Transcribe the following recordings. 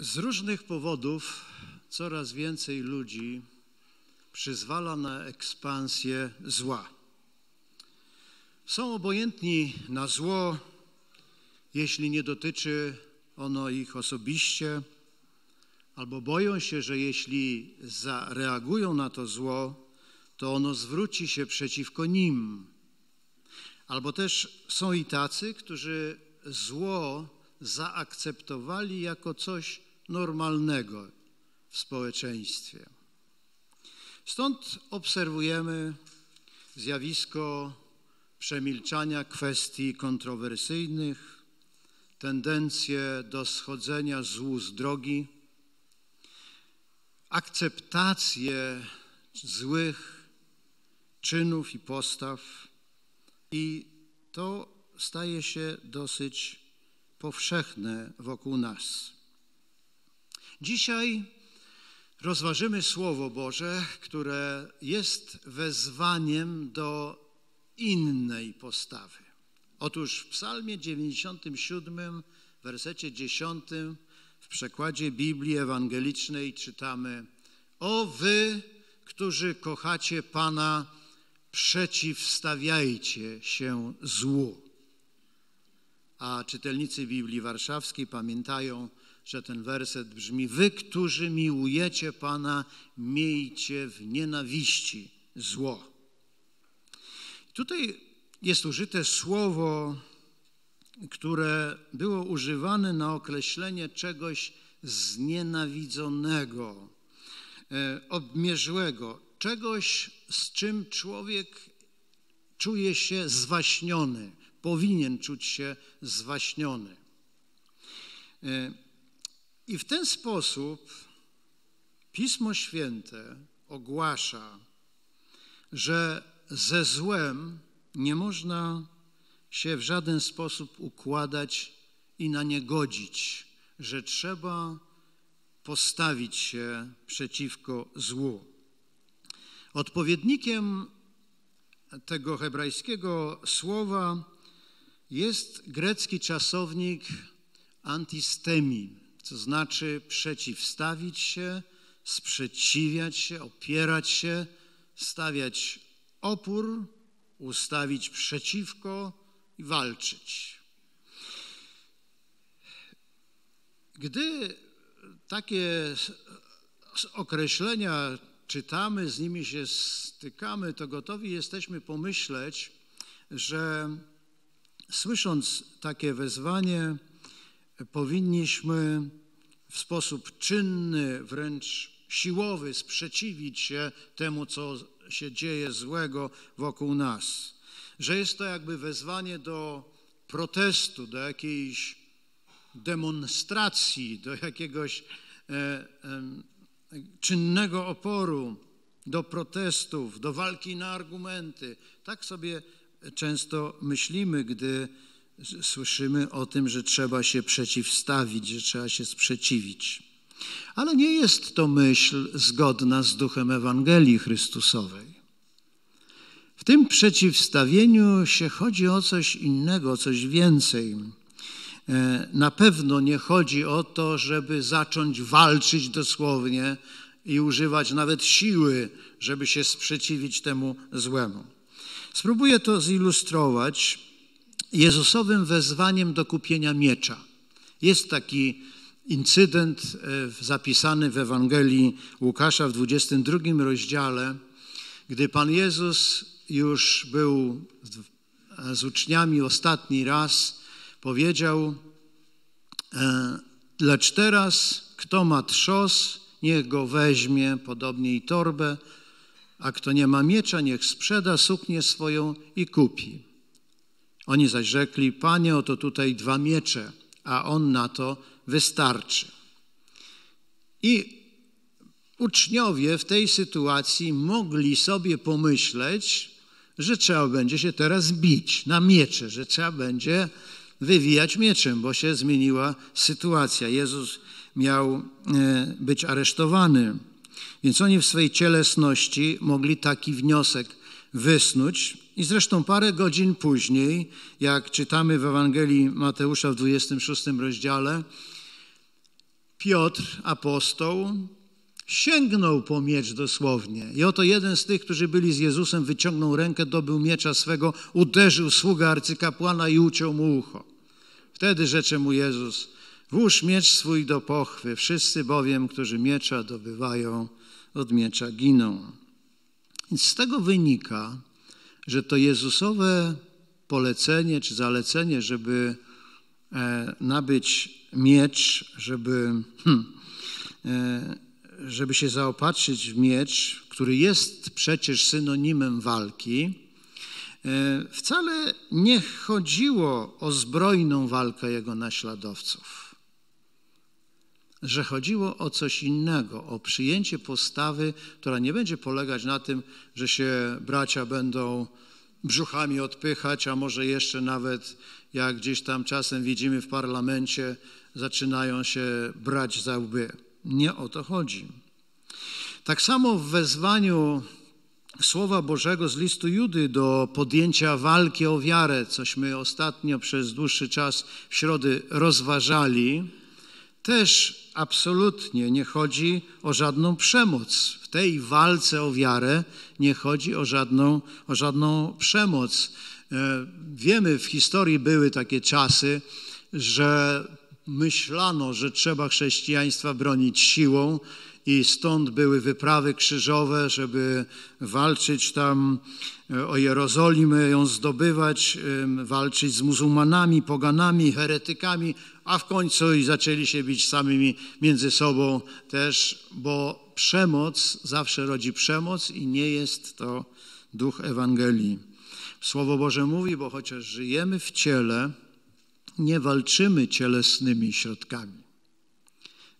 Z różnych powodów coraz więcej ludzi przyzwala na ekspansję zła. Są obojętni na zło, jeśli nie dotyczy ono ich osobiście, albo boją się, że jeśli zareagują na to zło, to ono zwróci się przeciwko nim. Albo też są i tacy, którzy zło zaakceptowali jako coś normalnego w społeczeństwie. Stąd obserwujemy zjawisko przemilczania kwestii kontrowersyjnych, tendencję do schodzenia z łóz drogi, akceptację złych czynów i postaw, i to staje się dosyć powszechne wokół nas. Dzisiaj rozważymy Słowo Boże, które jest wezwaniem do innej postawy. Otóż w Psalmie 97, wersecie 10 w przekładzie Biblii Ewangelicznej czytamy: O wy, którzy kochacie Pana, przeciwstawiajcie się złu. A czytelnicy Biblii Warszawskiej pamiętają, że ten werset brzmi: Wy, którzy miłujecie Pana, miejcie w nienawiści zło. Tutaj jest użyte słowo, które było używane na określenie czegoś znienawidzonego, e, obmierzłego, czegoś, z czym człowiek czuje się zwaśniony, powinien czuć się zwaśniony. E, i w ten sposób Pismo Święte ogłasza, że ze złem nie można się w żaden sposób układać i na nie godzić, że trzeba postawić się przeciwko złu. Odpowiednikiem tego hebrajskiego słowa jest grecki czasownik antistemi, to znaczy przeciwstawić się, sprzeciwiać się, opierać się, stawiać opór, ustawić przeciwko i walczyć. Gdy takie określenia czytamy, z nimi się stykamy, to gotowi jesteśmy pomyśleć, że słysząc takie wezwanie, powinniśmy w sposób czynny, wręcz siłowy sprzeciwić się temu, co się dzieje złego wokół nas. Że jest to jakby wezwanie do protestu, do jakiejś demonstracji, do jakiegoś e, e, czynnego oporu, do protestów, do walki na argumenty. Tak sobie często myślimy, gdy słyszymy o tym, że trzeba się przeciwstawić, że trzeba się sprzeciwić. Ale nie jest to myśl zgodna z duchem Ewangelii Chrystusowej. W tym przeciwstawieniu się chodzi o coś innego, o coś więcej. E, na pewno nie chodzi o to, żeby zacząć walczyć dosłownie i używać nawet siły, żeby się sprzeciwić temu złemu. Spróbuję to zilustrować Jezusowym wezwaniem do kupienia miecza. Jest taki incydent e, zapisany w Ewangelii Łukasza w 22 rozdziale, gdy Pan Jezus już był z uczniami ostatni raz, powiedział: e, Lecz teraz, kto ma trzos, niech go weźmie, podobnie i torbę, a kto nie ma miecza, niech sprzeda suknię swoją i kupi. Oni zaś rzekli, panie, oto tutaj dwa miecze, a on na to wystarczy. I uczniowie w tej sytuacji mogli sobie pomyśleć, że trzeba będzie się teraz bić na miecze, że trzeba będzie wywijać mieczem, bo się zmieniła sytuacja. Jezus miał e, być aresztowany. Więc oni w swojej cielesności mogli taki wniosek wysnuć. I zresztą parę godzin później, jak czytamy w Ewangelii Mateusza w 26 rozdziale, Piotr, apostoł, sięgnął po miecz dosłownie. I oto jeden z tych, którzy byli z Jezusem, wyciągnął rękę, dobył miecza swego, uderzył sługa arcykapłana i uciął mu ucho. Wtedy rzecze mu Jezus, włóż miecz swój do pochwy, wszyscy bowiem, którzy miecza dobywają, od miecza giną. Więc z tego wynika, że to Jezusowe polecenie czy zalecenie, żeby e, nabyć miecz, żeby, hmm, e, żeby się zaopatrzyć w miecz, który jest przecież synonimem walki, e, wcale nie chodziło o zbrojną walkę jego naśladowców że chodziło o coś innego, o przyjęcie postawy, która nie będzie polegać na tym, że się bracia będą brzuchami odpychać, a może jeszcze nawet, jak gdzieś tam czasem widzimy w parlamencie, zaczynają się brać za łby. Nie o to chodzi. Tak samo w wezwaniu Słowa Bożego z listu Judy do podjęcia walki o wiarę, cośmy ostatnio przez dłuższy czas w środę rozważali, też absolutnie nie chodzi o żadną przemoc. W tej walce o wiarę nie chodzi o żadną, o żadną przemoc. E, wiemy, w historii były takie czasy, że myślano, że trzeba chrześcijaństwa bronić siłą, i stąd były wyprawy krzyżowe, żeby walczyć tam e, o Jerozolimę, ją zdobywać, walczyć z muzułmanami, poganami, heretykami, a w końcu i zaczęli się bić samymi między sobą też, bo przemoc zawsze rodzi przemoc i nie jest to duch Ewangelii. Słowo Boże mówi, bo chociaż żyjemy w ciele, nie walczymy cielesnymi środkami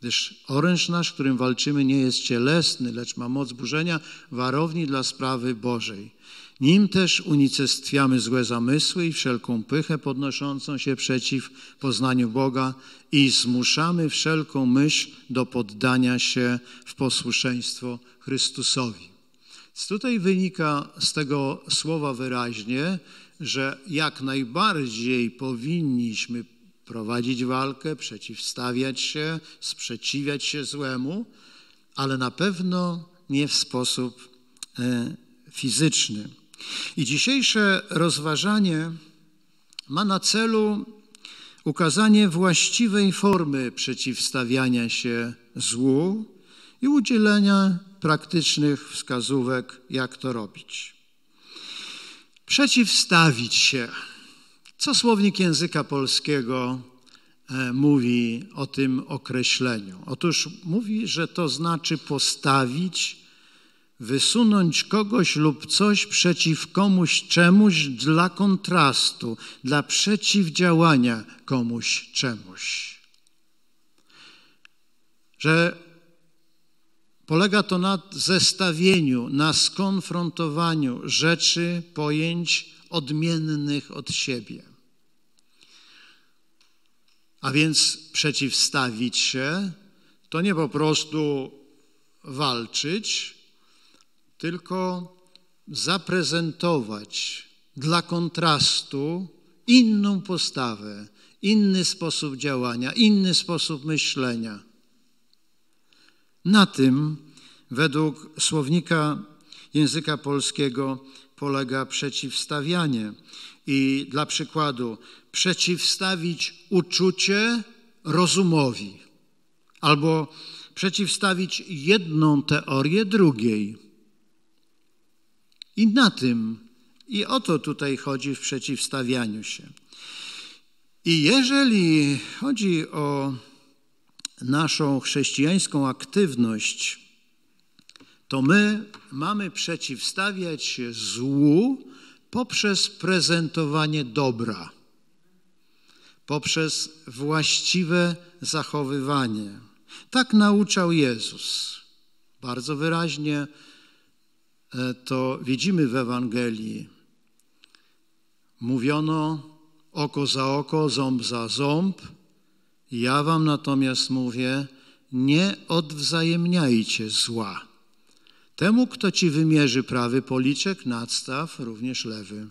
gdyż oręż nasz, którym walczymy, nie jest cielesny, lecz ma moc burzenia warowni dla sprawy Bożej. Nim też unicestwiamy złe zamysły i wszelką pychę podnoszącą się przeciw poznaniu Boga i zmuszamy wszelką myśl do poddania się w posłuszeństwo Chrystusowi. Więc tutaj wynika z tego słowa wyraźnie, że jak najbardziej powinniśmy prowadzić walkę, przeciwstawiać się, sprzeciwiać się złemu, ale na pewno nie w sposób e, fizyczny. I dzisiejsze rozważanie ma na celu ukazanie właściwej formy przeciwstawiania się złu i udzielenia praktycznych wskazówek, jak to robić. Przeciwstawić się co słownik języka polskiego e, mówi o tym określeniu? Otóż mówi, że to znaczy postawić, wysunąć kogoś lub coś przeciw komuś czemuś dla kontrastu, dla przeciwdziałania komuś czemuś. Że polega to na zestawieniu, na skonfrontowaniu rzeczy, pojęć odmiennych od siebie. A więc przeciwstawić się to nie po prostu walczyć, tylko zaprezentować dla kontrastu inną postawę, inny sposób działania, inny sposób myślenia. Na tym, według słownika języka polskiego, polega przeciwstawianie i dla przykładu przeciwstawić uczucie rozumowi albo przeciwstawić jedną teorię drugiej. I na tym, i o to tutaj chodzi w przeciwstawianiu się. I jeżeli chodzi o naszą chrześcijańską aktywność, to my mamy przeciwstawiać się złu, poprzez prezentowanie dobra, poprzez właściwe zachowywanie. Tak nauczał Jezus. Bardzo wyraźnie e, to widzimy w Ewangelii. Mówiono oko za oko, ząb za ząb. Ja wam natomiast mówię, nie odwzajemniajcie zła. Temu, kto ci wymierzy prawy policzek, nadstaw również lewy.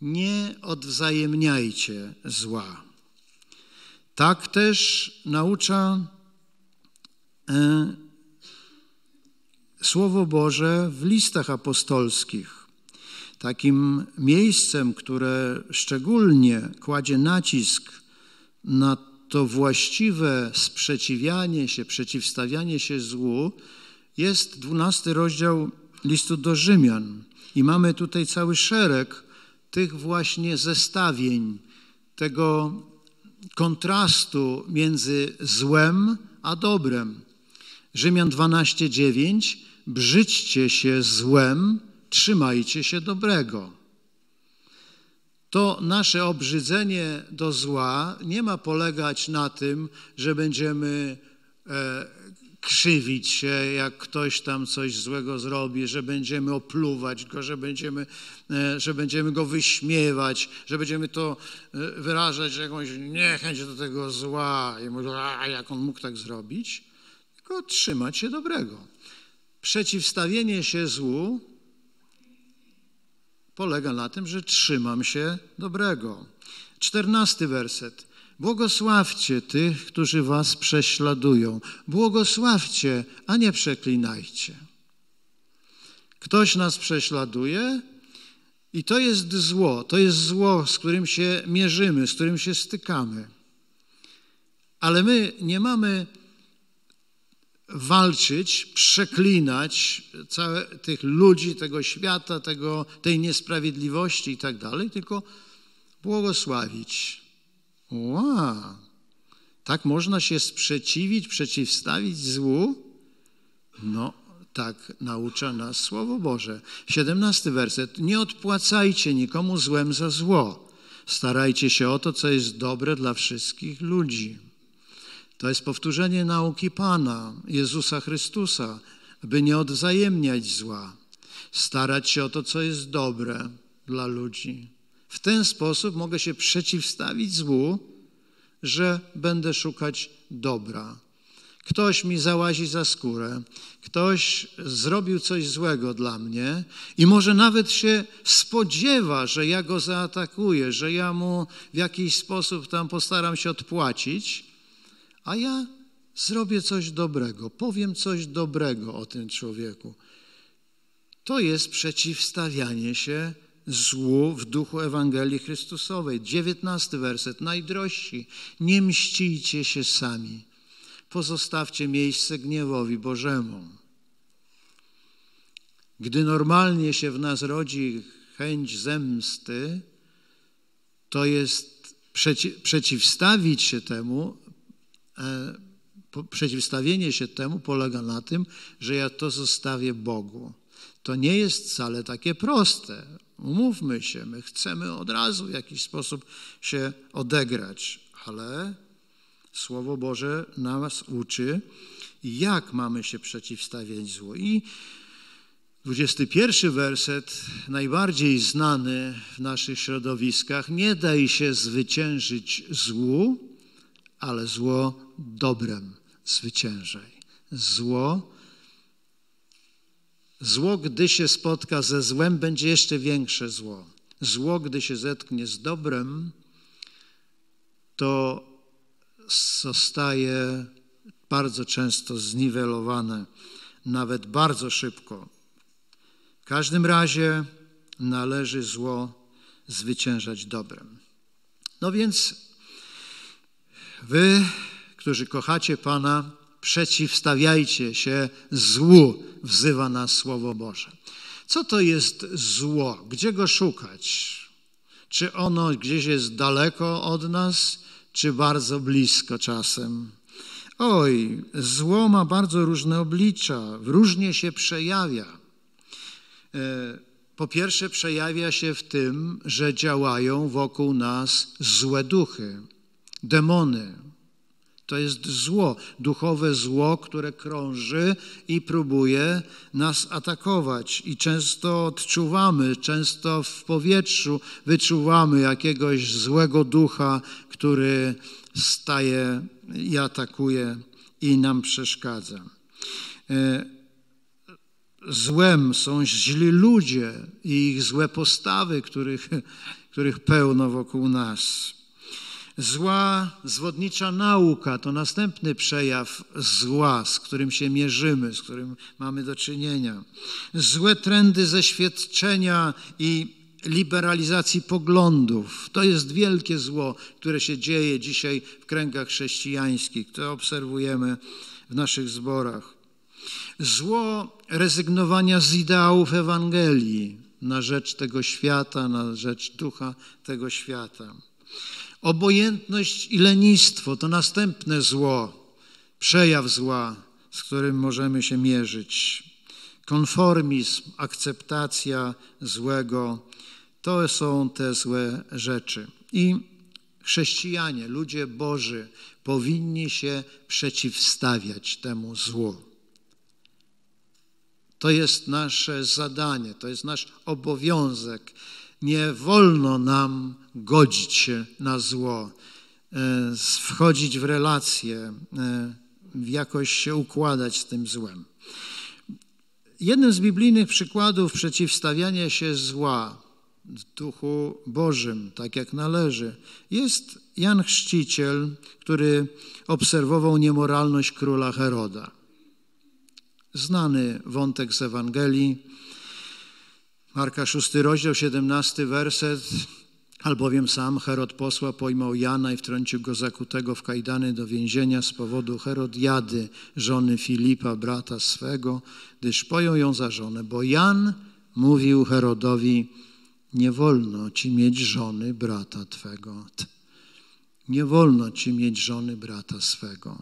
Nie odwzajemniajcie zła. Tak też naucza e, Słowo Boże w listach apostolskich. Takim miejscem, które szczególnie kładzie nacisk na to właściwe sprzeciwianie się, przeciwstawianie się złu, jest dwunasty rozdział listu do Rzymian. I mamy tutaj cały szereg tych właśnie zestawień, tego kontrastu między złem a dobrem. Rzymian 12:9 Brzydźcie się złem, trzymajcie się dobrego. To nasze obrzydzenie do zła nie ma polegać na tym, że będziemy e, krzywić się, jak ktoś tam coś złego zrobi, że będziemy opluwać go, że będziemy, e, że będziemy go wyśmiewać, że będziemy to e, wyrażać jakąś niechęć do tego zła i mówić, a jak on mógł tak zrobić, tylko trzymać się dobrego. Przeciwstawienie się złu polega na tym, że trzymam się dobrego. Czternasty werset. Błogosławcie tych, którzy was prześladują. Błogosławcie, a nie przeklinajcie. Ktoś nas prześladuje i to jest zło. To jest zło, z którym się mierzymy, z którym się stykamy. Ale my nie mamy walczyć, przeklinać całe, tych ludzi, tego świata, tego, tej niesprawiedliwości i tak dalej, tylko błogosławić Wow, tak można się sprzeciwić, przeciwstawić złu? No, tak naucza nas Słowo Boże. Siedemnasty werset. Nie odpłacajcie nikomu złem za zło. Starajcie się o to, co jest dobre dla wszystkich ludzi. To jest powtórzenie nauki Pana, Jezusa Chrystusa, by nie odwzajemniać zła, starać się o to, co jest dobre dla ludzi. W ten sposób mogę się przeciwstawić złu, że będę szukać dobra. Ktoś mi załazi za skórę, ktoś zrobił coś złego dla mnie i może nawet się spodziewa, że ja go zaatakuję, że ja mu w jakiś sposób tam postaram się odpłacić, a ja zrobię coś dobrego, powiem coś dobrego o tym człowieku. To jest przeciwstawianie się złu w duchu Ewangelii Chrystusowej. Dziewiętnasty werset, najdrożsi, nie mścijcie się sami, pozostawcie miejsce gniewowi Bożemu. Gdy normalnie się w nas rodzi chęć zemsty, to jest przeci przeciwstawić się temu, e, przeciwstawienie się temu polega na tym, że ja to zostawię Bogu. To nie jest wcale takie proste. Umówmy się, my chcemy od razu w jakiś sposób się odegrać, ale Słowo Boże nas uczy, jak mamy się przeciwstawiać zło. I 21 werset, najbardziej znany w naszych środowiskach. Nie daj się zwyciężyć złu, ale zło dobrem zwyciężaj. Zło Zło, gdy się spotka ze złem, będzie jeszcze większe zło. Zło, gdy się zetknie z dobrem, to zostaje bardzo często zniwelowane, nawet bardzo szybko. W każdym razie należy zło zwyciężać dobrem. No więc wy, którzy kochacie Pana, przeciwstawiajcie się złu, wzywa nas Słowo Boże. Co to jest zło? Gdzie go szukać? Czy ono gdzieś jest daleko od nas, czy bardzo blisko czasem? Oj, zło ma bardzo różne oblicza, różnie się przejawia. E, po pierwsze, przejawia się w tym, że działają wokół nas złe duchy, demony, to jest zło, duchowe zło, które krąży i próbuje nas atakować. I często odczuwamy, często w powietrzu wyczuwamy jakiegoś złego ducha, który staje i atakuje i nam przeszkadza. E, złem są źli ludzie i ich złe postawy, których, których pełno wokół nas. Zła zwodnicza nauka to następny przejaw zła, z którym się mierzymy, z którym mamy do czynienia. Złe trendy zeświadczenia i liberalizacji poglądów. To jest wielkie zło, które się dzieje dzisiaj w kręgach chrześcijańskich. To obserwujemy w naszych zborach. Zło rezygnowania z ideałów Ewangelii na rzecz tego świata, na rzecz ducha tego świata Obojętność i lenistwo to następne zło, przejaw zła, z którym możemy się mierzyć. Konformizm, akceptacja złego to są te złe rzeczy. I chrześcijanie, ludzie Boży, powinni się przeciwstawiać temu złu. To jest nasze zadanie, to jest nasz obowiązek nie wolno nam godzić się na zło, e, wchodzić w relacje, e, jakoś się układać z tym złem. Jednym z biblijnych przykładów przeciwstawiania się zła w duchu Bożym, tak jak należy, jest Jan Chrzciciel, który obserwował niemoralność króla Heroda. Znany wątek z Ewangelii, Marka 6, rozdział 17, werset. Albowiem sam Herod posła pojmał Jana i wtrącił go zakutego w kajdany do więzienia z powodu Herodiady, żony Filipa, brata swego, gdyż pojął ją za żonę. Bo Jan mówił Herodowi, nie wolno ci mieć żony brata twego. Nie wolno ci mieć żony brata swego.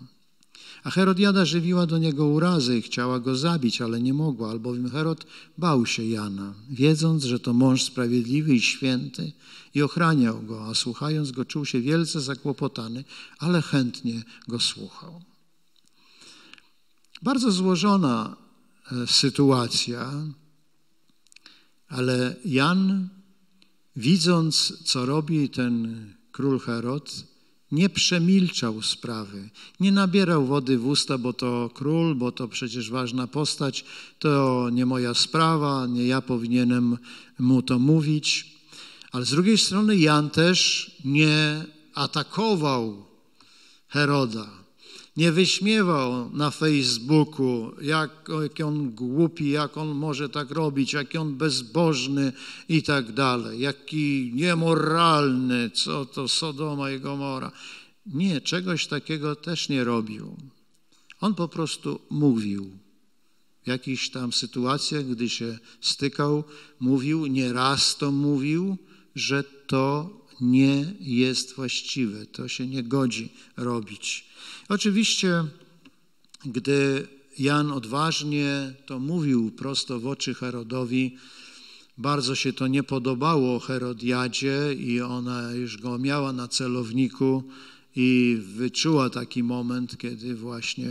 A Herodiada żywiła do niego urazy, i chciała go zabić, ale nie mogła, albowiem Herod bał się Jana, wiedząc, że to mąż sprawiedliwy i święty i ochraniał go, a słuchając go czuł się wielce zakłopotany, ale chętnie go słuchał. Bardzo złożona e, sytuacja, ale Jan, widząc, co robi ten król Herod, nie przemilczał sprawy, nie nabierał wody w usta, bo to król, bo to przecież ważna postać, to nie moja sprawa, nie ja powinienem mu to mówić. Ale z drugiej strony Jan też nie atakował Heroda, nie wyśmiewał na Facebooku, jak, jak on głupi, jak on może tak robić, jaki on bezbożny i tak dalej, jaki niemoralny, co to Sodoma i Gomora. Nie, czegoś takiego też nie robił. On po prostu mówił. W jakichś tam sytuacjach, gdy się stykał, mówił, nieraz to mówił, że to nie jest właściwe, to się nie godzi robić. Oczywiście, gdy Jan odważnie to mówił prosto w oczy Herodowi, bardzo się to nie podobało Herodiadzie i ona już go miała na celowniku i wyczuła taki moment, kiedy właśnie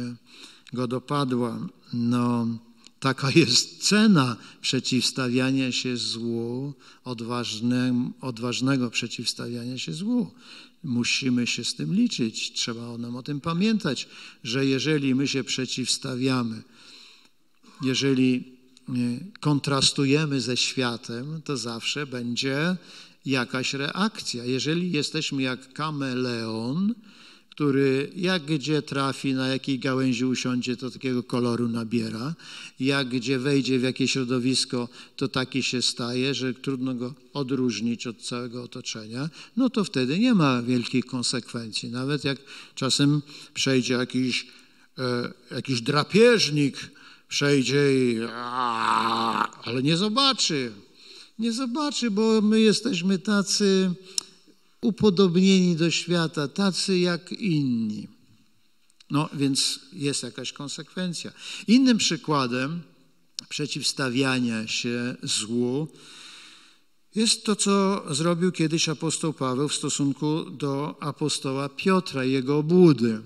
go dopadła. No, Taka jest cena przeciwstawiania się złu, odważnym, odważnego przeciwstawiania się złu. Musimy się z tym liczyć, trzeba nam o tym pamiętać, że jeżeli my się przeciwstawiamy, jeżeli e, kontrastujemy ze światem, to zawsze będzie jakaś reakcja. Jeżeli jesteśmy jak kameleon, który jak gdzie trafi, na jakiej gałęzi usiądzie, to takiego koloru nabiera. Jak gdzie wejdzie w jakieś środowisko, to taki się staje, że trudno go odróżnić od całego otoczenia. No to wtedy nie ma wielkich konsekwencji. Nawet jak czasem przejdzie jakiś, e, jakiś drapieżnik, przejdzie i... A, ale nie zobaczy. Nie zobaczy, bo my jesteśmy tacy upodobnieni do świata, tacy jak inni. No więc jest jakaś konsekwencja. Innym przykładem przeciwstawiania się złu jest to, co zrobił kiedyś apostoł Paweł w stosunku do apostoła Piotra i jego obłudy.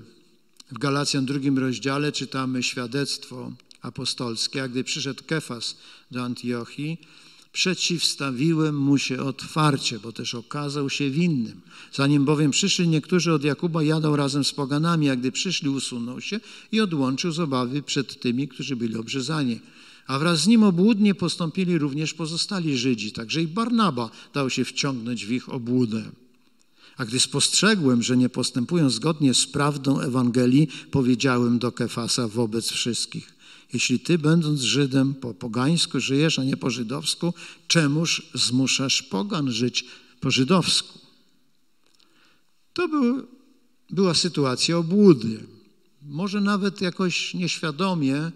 W Galacjan drugim rozdziale czytamy świadectwo apostolskie, a gdy przyszedł Kefas do Antiochii, przeciwstawiłem mu się otwarcie, bo też okazał się winnym. Zanim bowiem przyszli niektórzy od Jakuba, jadą razem z poganami, a gdy przyszli, usunął się i odłączył z obawy przed tymi, którzy byli obrzezani. A wraz z nim obłudnie postąpili również pozostali Żydzi, także i Barnaba dał się wciągnąć w ich obłudę. A gdy spostrzegłem, że nie postępują zgodnie z prawdą Ewangelii, powiedziałem do Kefasa wobec wszystkich. Jeśli ty, będąc Żydem, po pogańsku żyjesz, a nie po żydowsku, czemuż zmuszasz pogan żyć po żydowsku? To był, była sytuacja obłudy. Może nawet jakoś nieświadomie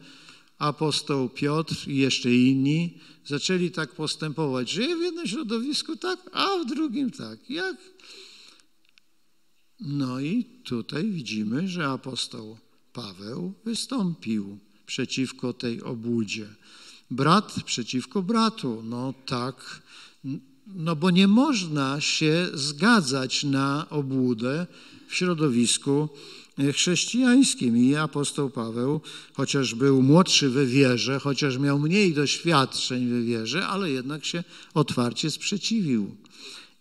apostoł Piotr i jeszcze inni zaczęli tak postępować. Żyje w jednym środowisku tak, a w drugim tak. Jak? No i tutaj widzimy, że apostoł Paweł wystąpił przeciwko tej obłudzie. Brat przeciwko bratu, no tak, no bo nie można się zgadzać na obłudę w środowisku e, chrześcijańskim. I apostoł Paweł, chociaż był młodszy we wierze, chociaż miał mniej doświadczeń we wierze, ale jednak się otwarcie sprzeciwił.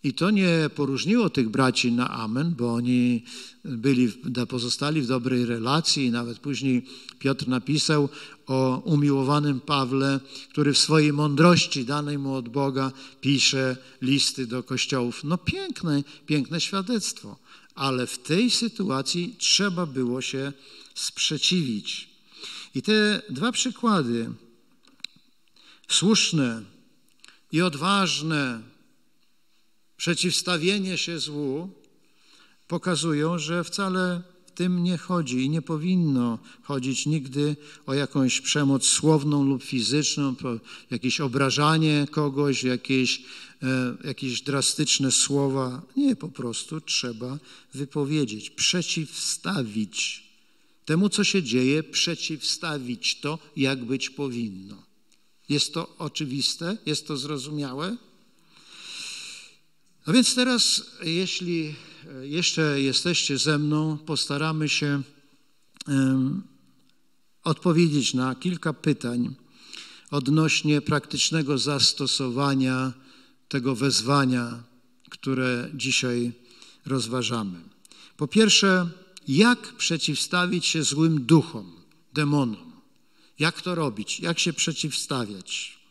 I to nie poróżniło tych braci na amen, bo oni byli, pozostali w dobrej relacji. Nawet później Piotr napisał o umiłowanym Pawle, który w swojej mądrości danej mu od Boga pisze listy do kościołów. No piękne, piękne świadectwo, ale w tej sytuacji trzeba było się sprzeciwić. I te dwa przykłady, słuszne i odważne, przeciwstawienie się złu pokazują, że wcale w tym nie chodzi i nie powinno chodzić nigdy o jakąś przemoc słowną lub fizyczną, jakieś obrażanie kogoś, jakieś, e, jakieś drastyczne słowa. Nie, po prostu trzeba wypowiedzieć, przeciwstawić temu, co się dzieje, przeciwstawić to, jak być powinno. Jest to oczywiste? Jest to zrozumiałe? No więc teraz, jeśli e, jeszcze jesteście ze mną, postaramy się odpowiedzieć na kilka pytań odnośnie praktycznego zastosowania tego wezwania, które dzisiaj rozważamy. Po pierwsze, jak przeciwstawić się złym duchom, demonom? Jak to robić? Jak się przeciwstawiać?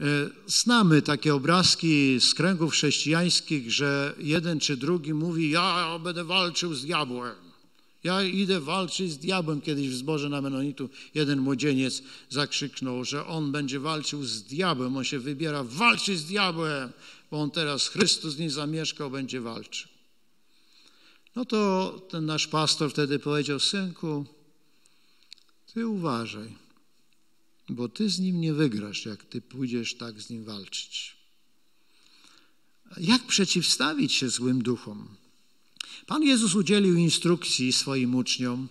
E, znamy takie obrazki z kręgów chrześcijańskich, że jeden czy drugi mówi: Ja będę walczył z diabłem. Ja idę walczyć z diabłem. Kiedyś w zborze na Menonitu jeden młodzieniec zakrzyknął, że on będzie walczył z diabłem. On się wybiera walczyć z diabłem, bo on teraz Chrystus nie zamieszkał, będzie walczył. No to ten nasz pastor wtedy powiedział: Synku, ty uważaj bo ty z nim nie wygrasz, jak ty pójdziesz tak z nim walczyć. Jak przeciwstawić się złym duchom? Pan Jezus udzielił instrukcji swoim uczniom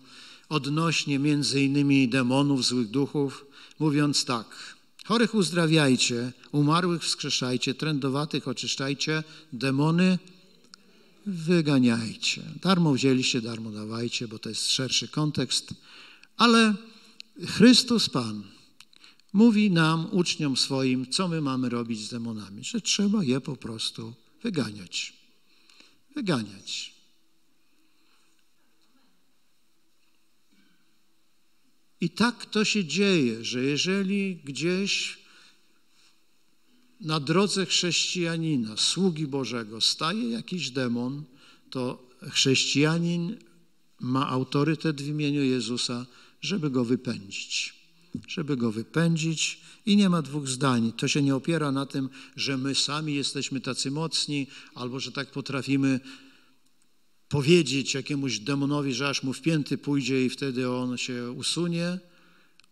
odnośnie między innymi demonów, złych duchów, mówiąc tak: Chorych uzdrawiajcie, umarłych wskrzeszajcie, trędowatych oczyszczajcie, demony wyganiajcie. Darmo wzięliście, darmo dawajcie, bo to jest szerszy kontekst, ale Chrystus Pan mówi nam, uczniom swoim, co my mamy robić z demonami, że trzeba je po prostu wyganiać. Wyganiać. I tak to się dzieje, że jeżeli gdzieś na drodze chrześcijanina, sługi Bożego, staje jakiś demon, to chrześcijanin ma autorytet w imieniu Jezusa, żeby go wypędzić żeby go wypędzić. I nie ma dwóch zdań. To się nie opiera na tym, że my sami jesteśmy tacy mocni, albo że tak potrafimy powiedzieć jakiemuś demonowi, że aż mu w pięty pójdzie i wtedy on się usunie,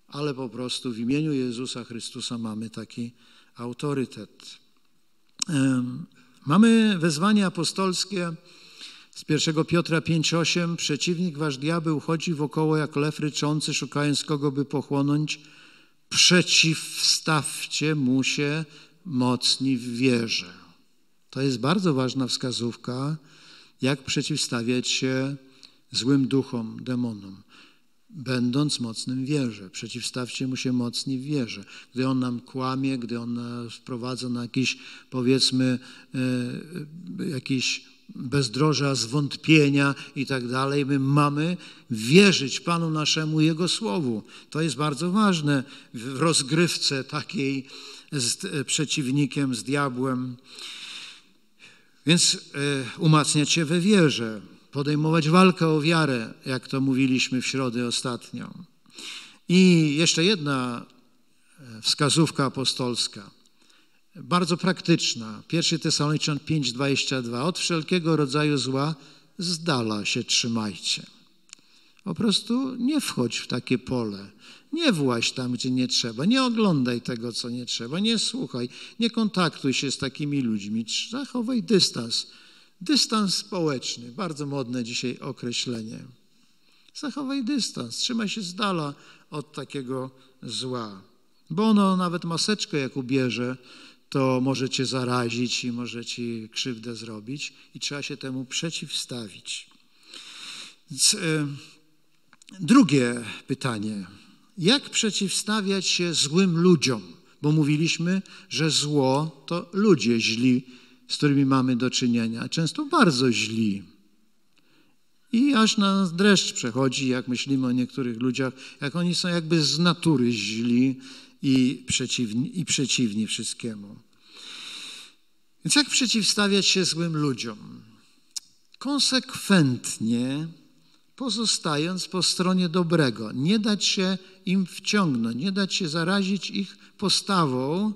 ale po prostu w imieniu Jezusa Chrystusa mamy taki autorytet. Mamy wezwanie apostolskie z pierwszego Piotra 5,8 przeciwnik wasz diabeł chodzi wokoło jak lew ryczący, szukając kogo by pochłonąć. Przeciwstawcie mu się mocni w wierze. To jest bardzo ważna wskazówka, jak przeciwstawiać się złym duchom, demonom. Będąc mocnym w wierze, przeciwstawcie mu się mocni w wierze. Gdy on nam kłamie, gdy on nas wprowadza na jakiś, powiedzmy, e, e, jakiś bezdroża, zwątpienia i tak dalej. My mamy wierzyć Panu naszemu Jego Słowu. To jest bardzo ważne w rozgrywce takiej z e, przeciwnikiem, z diabłem. Więc e, umacniać się we wierze, podejmować walkę o wiarę, jak to mówiliśmy w środę ostatnio. I jeszcze jedna e, wskazówka apostolska – bardzo praktyczna. 1 Tesaloniczan 5:22. Od wszelkiego rodzaju zła z dala się trzymajcie. Po prostu nie wchodź w takie pole. Nie właź tam, gdzie nie trzeba. Nie oglądaj tego, co nie trzeba. Nie słuchaj. Nie kontaktuj się z takimi ludźmi. Zachowaj dystans. Dystans społeczny. Bardzo modne dzisiaj określenie. Zachowaj dystans. Trzymaj się z dala od takiego zła. Bo ono nawet maseczkę, jak ubierze, to może cię zarazić i może ci krzywdę zrobić i trzeba się temu przeciwstawić. Więc, y, drugie pytanie. Jak przeciwstawiać się złym ludziom? Bo mówiliśmy, że zło to ludzie źli, z którymi mamy do czynienia, często bardzo źli. I aż nas dreszcz przechodzi, jak myślimy o niektórych ludziach, jak oni są jakby z natury źli, i przeciwni, i przeciwni wszystkiemu. Więc jak przeciwstawiać się złym ludziom? Konsekwentnie pozostając po stronie dobrego, nie dać się im wciągnąć, nie dać się zarazić ich postawą,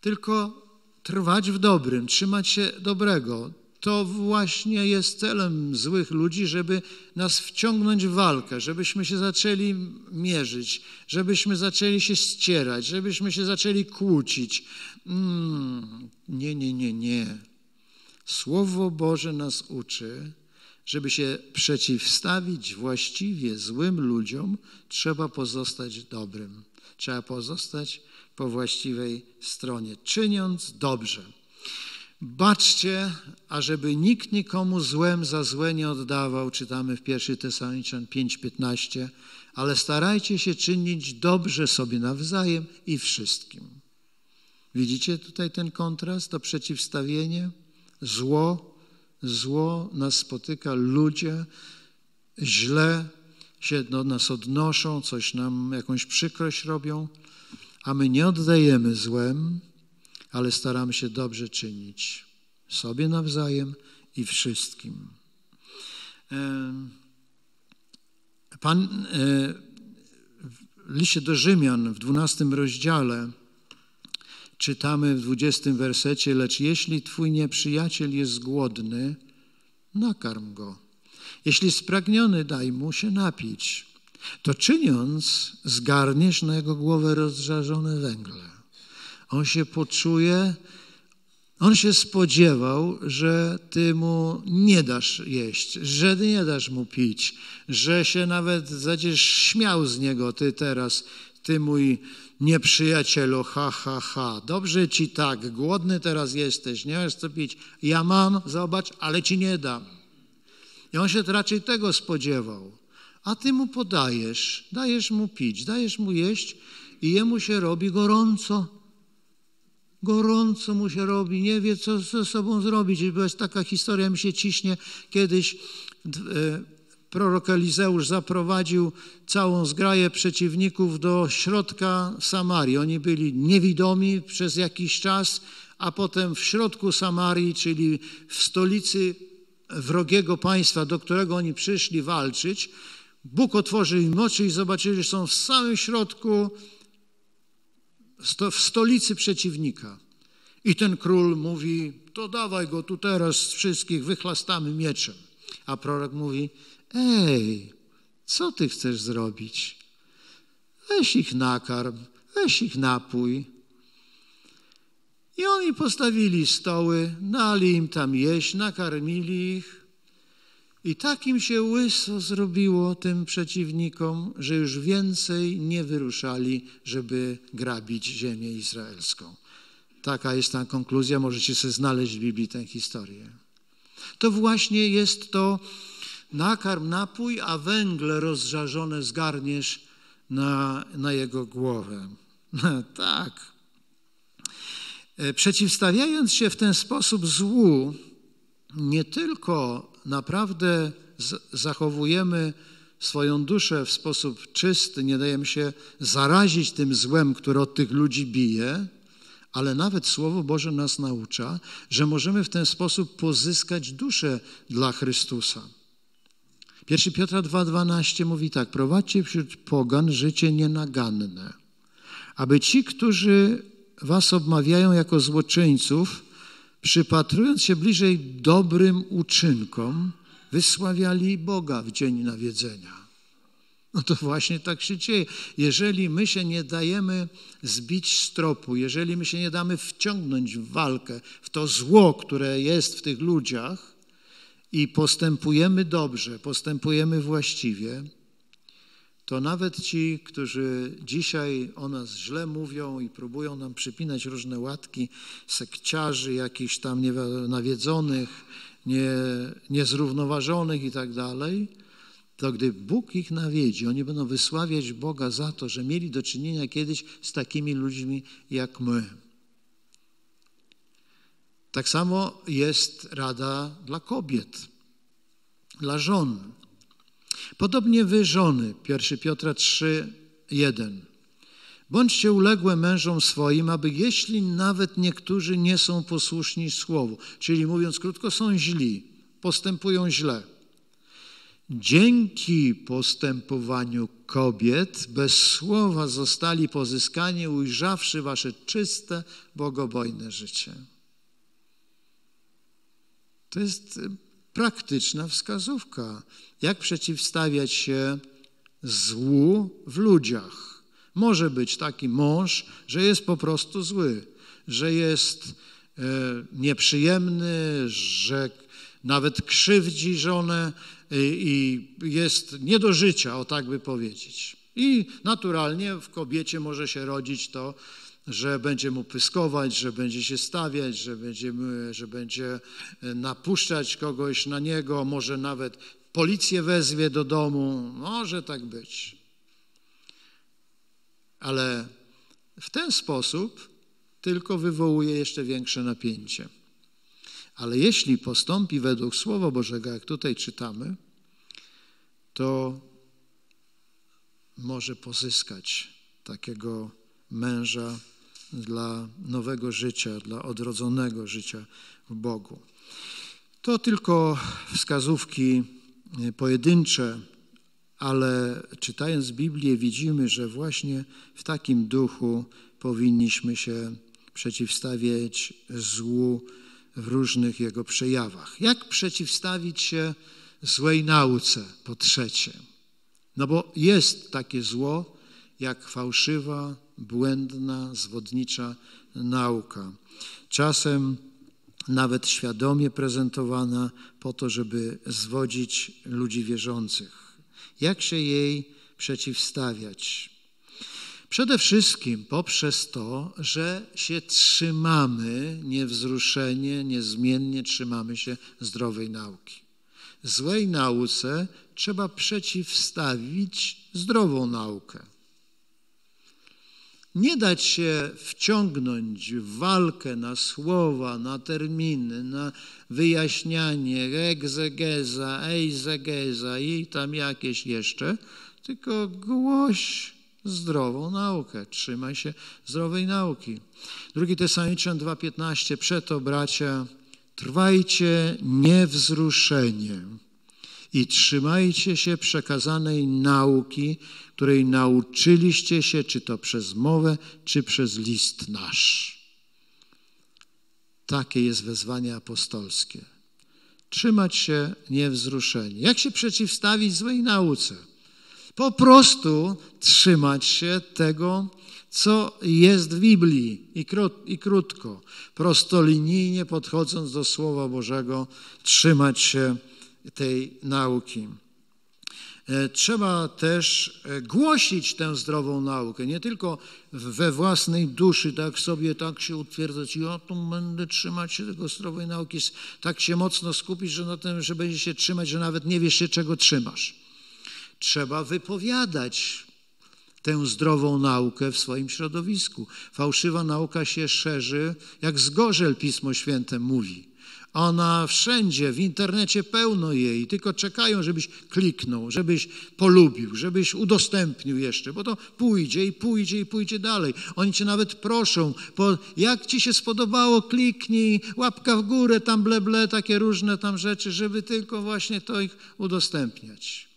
tylko trwać w dobrym, trzymać się dobrego, to właśnie jest celem złych ludzi, żeby nas wciągnąć w walkę, żebyśmy się zaczęli mierzyć, żebyśmy zaczęli się ścierać, żebyśmy się zaczęli kłócić. Mm, nie, nie, nie, nie. Słowo Boże nas uczy, żeby się przeciwstawić właściwie złym ludziom, trzeba pozostać dobrym. Trzeba pozostać po właściwej stronie, czyniąc dobrze. Baczcie, ażeby nikt nikomu złem za złe nie oddawał, czytamy w 1 Tesaloniczan 5:15, ale starajcie się czynić dobrze sobie nawzajem i wszystkim. Widzicie tutaj ten kontrast, to przeciwstawienie? Zło, zło nas spotyka, ludzie źle się do nas odnoszą, coś nam, jakąś przykrość robią, a my nie oddajemy złem, ale staramy się dobrze czynić sobie nawzajem i wszystkim. Pan e, w liście do Rzymian w 12 rozdziale czytamy w 20 wersecie, lecz jeśli twój nieprzyjaciel jest głodny, nakarm go. Jeśli spragniony, daj mu się napić. To czyniąc, zgarniesz na jego głowę rozżarzone węgle. On się poczuje, on się spodziewał, że ty mu nie dasz jeść, że nie dasz mu pić, że się nawet będziesz śmiał z niego ty teraz, ty mój nieprzyjacielu, ha, ha, ha. Dobrze ci tak, głodny teraz jesteś, nie masz co pić. Ja mam, zobacz, ale ci nie dam. I on się raczej tego spodziewał. A ty mu podajesz, dajesz mu pić, dajesz mu jeść i jemu się robi gorąco Gorąco mu się robi, nie wie, co ze sobą zrobić. była taka historia, mi się ciśnie kiedyś. E, prorok Elizeusz zaprowadził całą zgraję przeciwników do środka Samarii. Oni byli niewidomi przez jakiś czas, a potem w środku Samarii, czyli w stolicy wrogiego państwa, do którego oni przyszli walczyć, Bóg otworzył im oczy i zobaczyli, że są w samym środku w stolicy przeciwnika. I ten król mówi, to dawaj go tu teraz wszystkich, wychlastamy mieczem. A prorok mówi, ej, co ty chcesz zrobić? Weź ich nakarm, weź ich napój. I oni postawili stoły, nali im tam jeść, nakarmili ich i takim się łyso zrobiło tym przeciwnikom, że już więcej nie wyruszali, żeby grabić ziemię izraelską. Taka jest ta konkluzja, możecie sobie znaleźć w Biblii tę historię. To właśnie jest to nakarm, napój, a węgle rozżarzone zgarniesz na, na jego głowę. tak. E, przeciwstawiając się w ten sposób złu, nie tylko naprawdę zachowujemy swoją duszę w sposób czysty, nie dajemy się zarazić tym złem, które od tych ludzi bije, ale nawet Słowo Boże nas naucza, że możemy w ten sposób pozyskać duszę dla Chrystusa. 1 Piotra 2,12 mówi tak: Prowadźcie wśród pogan życie nienaganne, aby ci, którzy was obmawiają jako złoczyńców, przypatrując się bliżej dobrym uczynkom, wysławiali Boga w dzień nawiedzenia. No to właśnie tak się dzieje. Jeżeli my się nie dajemy zbić z tropu, jeżeli my się nie damy wciągnąć w walkę, w to zło, które jest w tych ludziach i postępujemy dobrze, postępujemy właściwie, to nawet ci, którzy dzisiaj o nas źle mówią i próbują nam przypinać różne łatki sekciarzy, jakichś tam nawiedzonych, nie, niezrównoważonych i tak dalej, to gdy Bóg ich nawiedzi, oni będą wysławiać Boga za to, że mieli do czynienia kiedyś z takimi ludźmi jak my. Tak samo jest rada dla kobiet, dla żon. Podobnie wy, żony, 1 Piotra 3, 1. Bądźcie uległe mężom swoim, aby jeśli nawet niektórzy nie są posłuszni słowu, czyli mówiąc krótko, są źli, postępują źle. Dzięki postępowaniu kobiet bez słowa zostali pozyskani, ujrzawszy wasze czyste, bogobojne życie. To jest praktyczna wskazówka, jak przeciwstawiać się złu w ludziach. Może być taki mąż, że jest po prostu zły, że jest e, nieprzyjemny, że nawet krzywdzi żonę i, e, i jest nie do życia, o tak by powiedzieć. I naturalnie w kobiecie może się rodzić to, że będzie mu pyskować, że będzie się stawiać, że będzie, że będzie e, napuszczać kogoś na niego, może nawet policję wezwie do domu. Może tak być. Ale w ten sposób tylko wywołuje jeszcze większe napięcie. Ale jeśli postąpi według Słowa Bożego, jak tutaj czytamy, to może pozyskać takiego męża dla nowego życia, dla odrodzonego życia w Bogu. To tylko wskazówki e, pojedyncze, ale czytając Biblię widzimy, że właśnie w takim duchu powinniśmy się przeciwstawiać złu w różnych jego przejawach. Jak przeciwstawić się złej nauce, po trzecie? No bo jest takie zło, jak fałszywa błędna, zwodnicza nauka. Czasem nawet świadomie prezentowana po to, żeby zwodzić ludzi wierzących. Jak się jej przeciwstawiać? Przede wszystkim poprzez to, że się trzymamy niewzruszenie, niezmiennie trzymamy się zdrowej nauki. Złej nauce trzeba przeciwstawić zdrową naukę. Nie dać się wciągnąć w walkę na słowa, na terminy, na wyjaśnianie, egzegeza, ejzegeza i tam jakieś jeszcze, tylko głoś zdrową naukę. Trzymaj się zdrowej nauki. Drugi Tesaloniczan 2,15. Przeto, bracia, trwajcie niewzruszeniem i trzymajcie się przekazanej nauki, której nauczyliście się, czy to przez mowę, czy przez list nasz. Takie jest wezwanie apostolskie. Trzymać się niewzruszeni. Jak się przeciwstawić złej nauce? Po prostu trzymać się tego, co jest w Biblii i krótko, prostolinijnie podchodząc do Słowa Bożego, trzymać się tej nauki. E, trzeba też e, głosić tę zdrową naukę, nie tylko we własnej duszy, tak sobie tak się utwierdzać, ja tu będę trzymać się tego zdrowej nauki, tak się mocno skupić, że na tym, że będzie się trzymać, że nawet nie wiesz się, czego trzymasz. Trzeba wypowiadać tę zdrową naukę w swoim środowisku. Fałszywa nauka się szerzy, jak zgorzel Pismo Święte mówi. Ona wszędzie, w internecie pełno jej, tylko czekają, żebyś kliknął, żebyś polubił, żebyś udostępnił jeszcze, bo to pójdzie i pójdzie i pójdzie dalej. Oni cię nawet proszą, bo jak ci się spodobało, kliknij, łapka w górę, tam bleble, takie różne tam rzeczy, żeby tylko właśnie to ich udostępniać.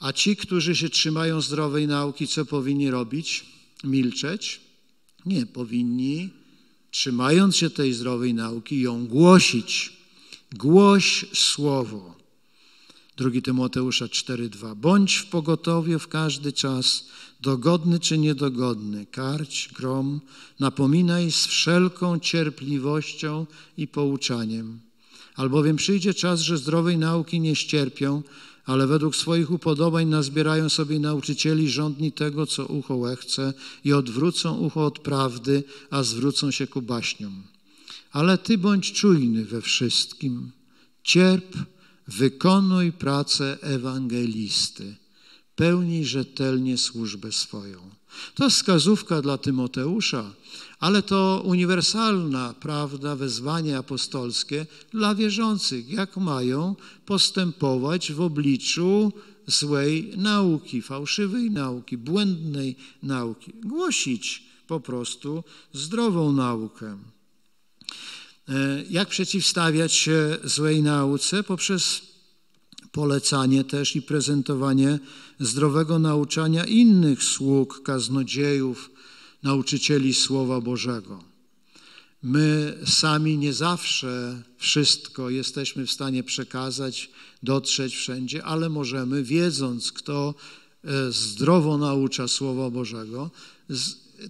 A ci, którzy się trzymają zdrowej nauki, co powinni robić? Milczeć? Nie, powinni trzymając się tej zdrowej nauki, ją głosić. Głoś słowo. 2 Tymoteusza 4:2. Bądź w pogotowiu w każdy czas, dogodny czy niedogodny, karć, grom, napominaj z wszelką cierpliwością i pouczaniem. Albowiem przyjdzie czas, że zdrowej nauki nie ścierpią, ale według swoich upodobań nazbierają sobie nauczycieli rządni tego, co ucho łechce i odwrócą ucho od prawdy, a zwrócą się ku baśniom. Ale Ty bądź czujny we wszystkim, cierp, wykonuj pracę ewangelisty, pełnij rzetelnie służbę swoją. To wskazówka dla Tymoteusza, ale to uniwersalna prawda, wezwanie apostolskie dla wierzących, jak mają postępować w obliczu złej nauki, fałszywej nauki, błędnej nauki. Głosić po prostu zdrową naukę. E, jak przeciwstawiać się złej nauce? Poprzez polecanie też i prezentowanie zdrowego nauczania innych sług, kaznodziejów, nauczycieli Słowa Bożego. My sami nie zawsze wszystko jesteśmy w stanie przekazać, dotrzeć wszędzie, ale możemy, wiedząc, kto e, zdrowo naucza Słowa Bożego,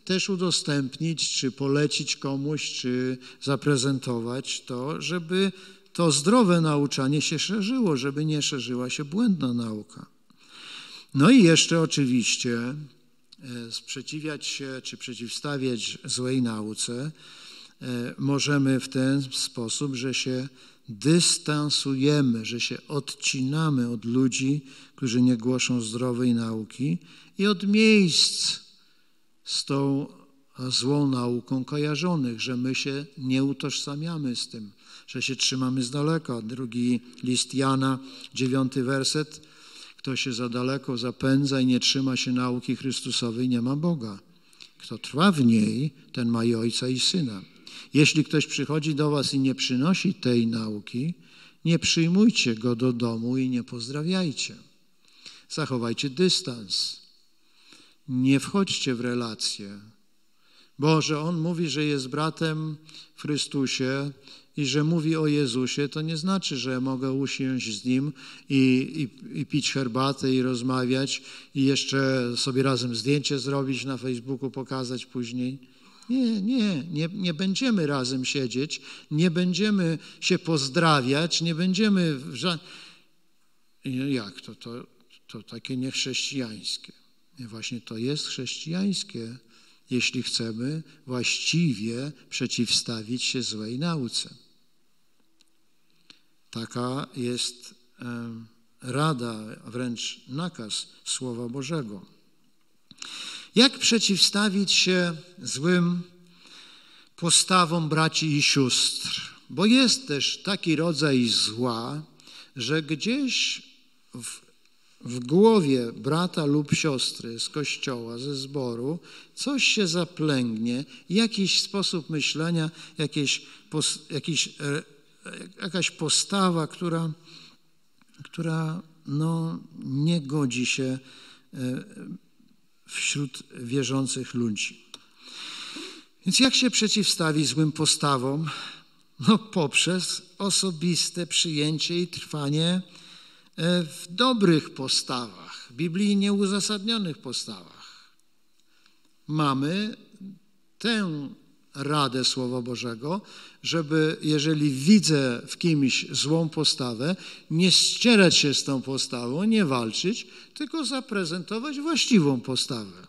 też udostępnić, czy polecić komuś, czy zaprezentować to, żeby to zdrowe nauczanie się szerzyło, żeby nie szerzyła się błędna nauka. No i jeszcze oczywiście E, sprzeciwiać się czy przeciwstawiać złej nauce, e, możemy w ten sposób, że się dystansujemy, że się odcinamy od ludzi, którzy nie głoszą zdrowej nauki i od miejsc z tą złą nauką kojarzonych, że my się nie utożsamiamy z tym, że się trzymamy z daleka. Drugi list Jana, dziewiąty werset kto się za daleko zapędza i nie trzyma się nauki Chrystusowej, nie ma Boga. Kto trwa w niej, ten ma i ojca, i syna. Jeśli ktoś przychodzi do was i nie przynosi tej nauki, nie przyjmujcie go do domu i nie pozdrawiajcie. Zachowajcie dystans. Nie wchodźcie w relacje bo że on mówi, że jest bratem w Chrystusie i że mówi o Jezusie, to nie znaczy, że mogę usiąść z nim i, i, i pić herbatę i rozmawiać i jeszcze sobie razem zdjęcie zrobić, na Facebooku pokazać później. Nie, nie, nie, nie będziemy razem siedzieć, nie będziemy się pozdrawiać, nie będziemy. Ża- Jak to, to, to takie niechrześcijańskie? Właśnie to jest chrześcijańskie, jeśli chcemy właściwie przeciwstawić się złej nauce. Taka jest rada, wręcz nakaz Słowa Bożego. Jak przeciwstawić się złym postawom braci i sióstr? Bo jest też taki rodzaj zła, że gdzieś w w głowie brata lub siostry z kościoła, ze zboru, coś się zaplęgnie, jakiś sposób myślenia, jakieś, jakiś, e, e, jakaś postawa, która, która no, nie godzi się e, wśród wierzących ludzi. Więc jak się przeciwstawić złym postawom? No poprzez osobiste przyjęcie i trwanie E, w dobrych postawach, biblijnie uzasadnionych postawach. Mamy tę radę Słowa Bożego, żeby jeżeli widzę w kimś złą postawę, nie ścierać się z tą postawą, nie walczyć, tylko zaprezentować właściwą postawę.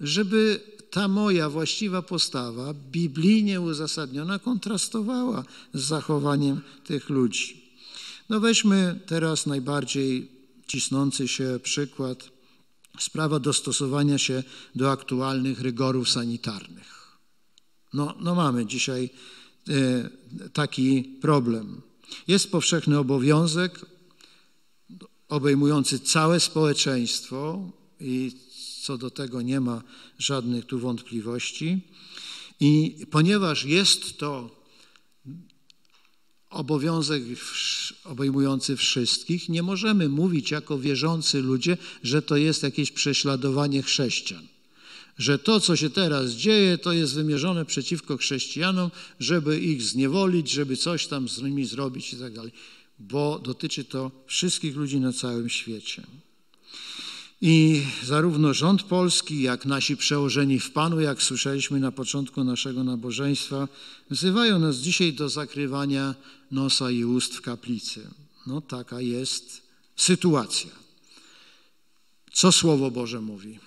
Żeby ta moja właściwa postawa, biblijnie uzasadniona, kontrastowała z zachowaniem tych ludzi. No weźmy teraz najbardziej cisnący się przykład, sprawa dostosowania się do aktualnych rygorów sanitarnych. No, no mamy dzisiaj e, taki problem. Jest powszechny obowiązek obejmujący całe społeczeństwo i co do tego nie ma żadnych tu wątpliwości. I ponieważ jest to obowiązek obejmujący wszystkich, nie możemy mówić jako wierzący ludzie, że to jest jakieś prześladowanie chrześcijan. Że to, co się teraz dzieje, to jest wymierzone przeciwko chrześcijanom, żeby ich zniewolić, żeby coś tam z nimi zrobić i tak dalej. Bo dotyczy to wszystkich ludzi na całym świecie. I zarówno rząd polski, jak nasi przełożeni w Panu, jak słyszeliśmy na początku naszego nabożeństwa, wzywają nas dzisiaj do zakrywania nosa i ust w kaplicy. No taka jest sytuacja. Co Słowo Boże mówi?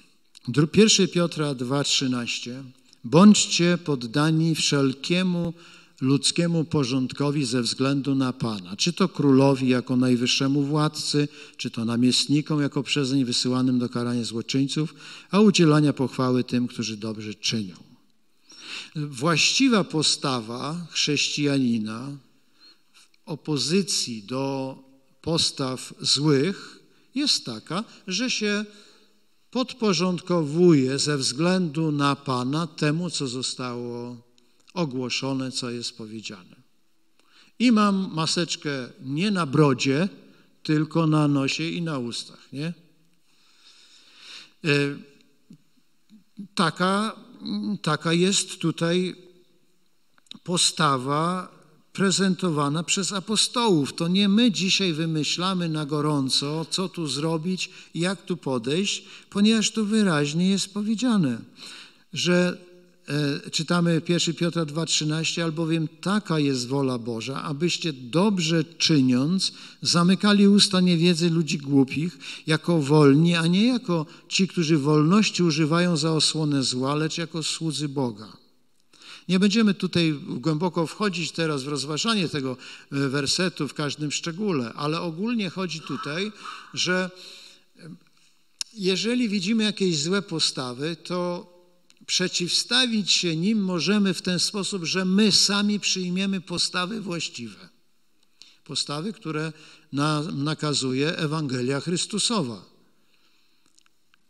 1 Piotra 2,13 Bądźcie poddani wszelkiemu ludzkiemu porządkowi ze względu na Pana, czy to królowi jako najwyższemu władcy, czy to namiestnikom jako przezeń wysyłanym do karania złoczyńców, a udzielania pochwały tym, którzy dobrze czynią. Właściwa postawa chrześcijanina w opozycji do postaw złych jest taka, że się podporządkowuje ze względu na Pana temu, co zostało ogłoszone, co jest powiedziane. I mam maseczkę nie na brodzie, tylko na nosie i na ustach, nie? E, taka, taka jest tutaj postawa prezentowana przez apostołów. To nie my dzisiaj wymyślamy na gorąco, co tu zrobić, jak tu podejść, ponieważ tu wyraźnie jest powiedziane, że E, czytamy 1 Piotra 2,13, albowiem taka jest wola Boża, abyście dobrze czyniąc zamykali usta niewiedzy ludzi głupich, jako wolni, a nie jako ci, którzy wolności używają za osłonę zła, lecz jako słudzy Boga. Nie będziemy tutaj głęboko wchodzić teraz w rozważanie tego e, wersetu w każdym szczególe, ale ogólnie chodzi tutaj, że e, jeżeli widzimy jakieś złe postawy, to Przeciwstawić się nim możemy w ten sposób, że my sami przyjmiemy postawy właściwe. Postawy, które na, nakazuje Ewangelia Chrystusowa.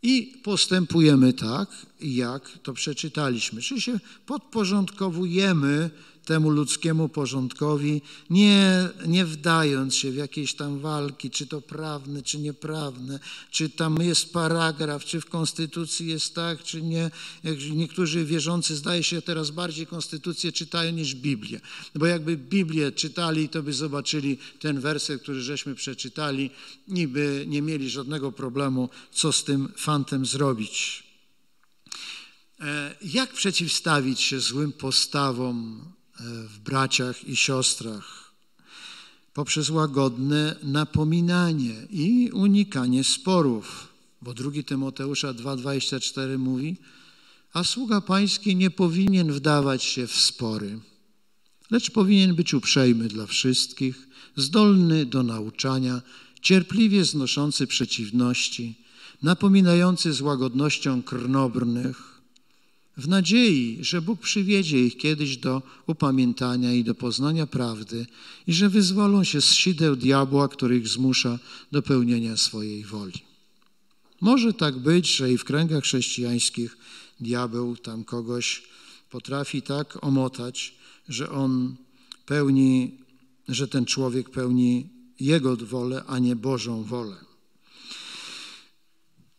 I postępujemy tak, jak to przeczytaliśmy. Czyli się podporządkowujemy temu ludzkiemu porządkowi, nie, nie wdając się w jakieś tam walki, czy to prawne, czy nieprawne, czy tam jest paragraf, czy w Konstytucji jest tak, czy nie. Niektórzy wierzący zdaje się teraz bardziej Konstytucję czytają niż Biblię, bo jakby Biblię czytali, to by zobaczyli ten werset, który żeśmy przeczytali, niby nie mieli żadnego problemu, co z tym fantem zrobić. E, jak przeciwstawić się złym postawom w braciach i siostrach, poprzez łagodne napominanie i unikanie sporów, bo 2 Tymoteusza 2,24 mówi, a sługa pański nie powinien wdawać się w spory, lecz powinien być uprzejmy dla wszystkich, zdolny do nauczania, cierpliwie znoszący przeciwności, napominający z łagodnością krnobrnych, w nadziei, że Bóg przywiedzie ich kiedyś do upamiętania i do poznania prawdy i że wyzwolą się z sideł diabła, który ich zmusza do pełnienia swojej woli. Może tak być, że i w kręgach chrześcijańskich diabeł tam kogoś potrafi tak omotać, że on pełni, że ten człowiek pełni jego wolę, a nie Bożą wolę.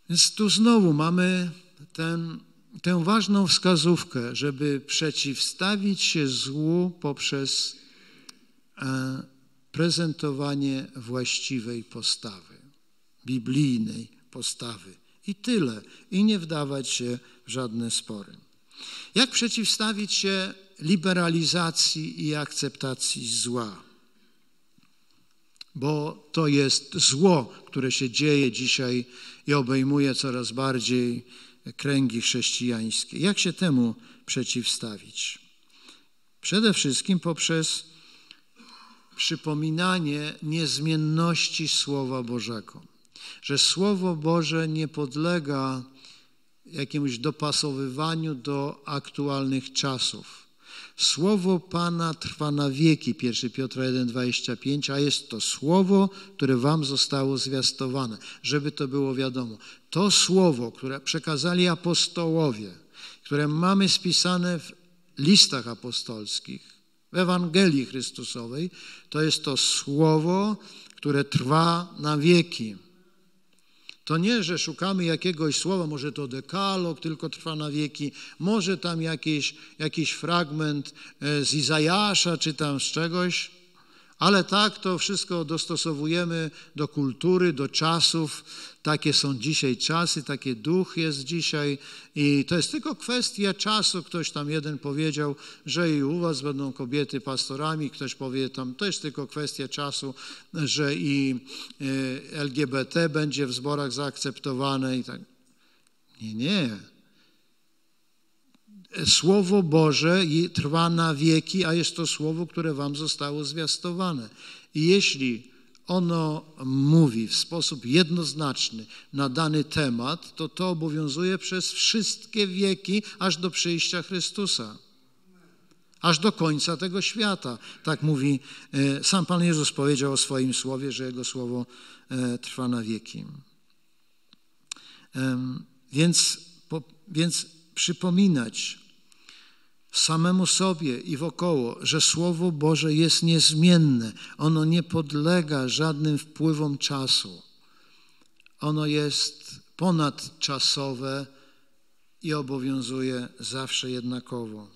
Więc tu znowu mamy ten tę ważną wskazówkę, żeby przeciwstawić się złu poprzez e, prezentowanie właściwej postawy, biblijnej postawy. I tyle. I nie wdawać się w żadne spory. Jak przeciwstawić się liberalizacji i akceptacji zła? Bo to jest zło, które się dzieje dzisiaj i obejmuje coraz bardziej kręgi chrześcijańskie. Jak się temu przeciwstawić? Przede wszystkim poprzez przypominanie niezmienności Słowa Bożego, że Słowo Boże nie podlega jakiemuś dopasowywaniu do aktualnych czasów. Słowo Pana trwa na wieki, 1 Piotra 1,25, a jest to słowo, które wam zostało zwiastowane, żeby to było wiadomo. To słowo, które przekazali apostołowie, które mamy spisane w listach apostolskich, w Ewangelii Chrystusowej, to jest to słowo, które trwa na wieki. To nie, że szukamy jakiegoś słowa, może to dekalog tylko trwa na wieki, może tam jakiś, jakiś fragment e, z Izajasza czy tam z czegoś. Ale tak to wszystko dostosowujemy do kultury, do czasów. Takie są dzisiaj czasy, taki duch jest dzisiaj i to jest tylko kwestia czasu. Ktoś tam jeden powiedział, że i u was będą kobiety pastorami, ktoś powie tam, to jest tylko kwestia czasu, że i e, LGBT będzie w zborach zaakceptowane i tak. Nie, nie. Słowo Boże trwa na wieki, a jest to słowo, które Wam zostało zwiastowane. I jeśli ono mówi w sposób jednoznaczny na dany temat, to to obowiązuje przez wszystkie wieki, aż do przyjścia Chrystusa. Aż do końca tego świata. Tak mówi, e, sam Pan Jezus powiedział o swoim słowie, że jego słowo e, trwa na wieki. Więc, po, więc przypominać samemu sobie i wokoło, że Słowo Boże jest niezmienne. Ono nie podlega żadnym wpływom czasu. Ono jest ponadczasowe i obowiązuje zawsze jednakowo.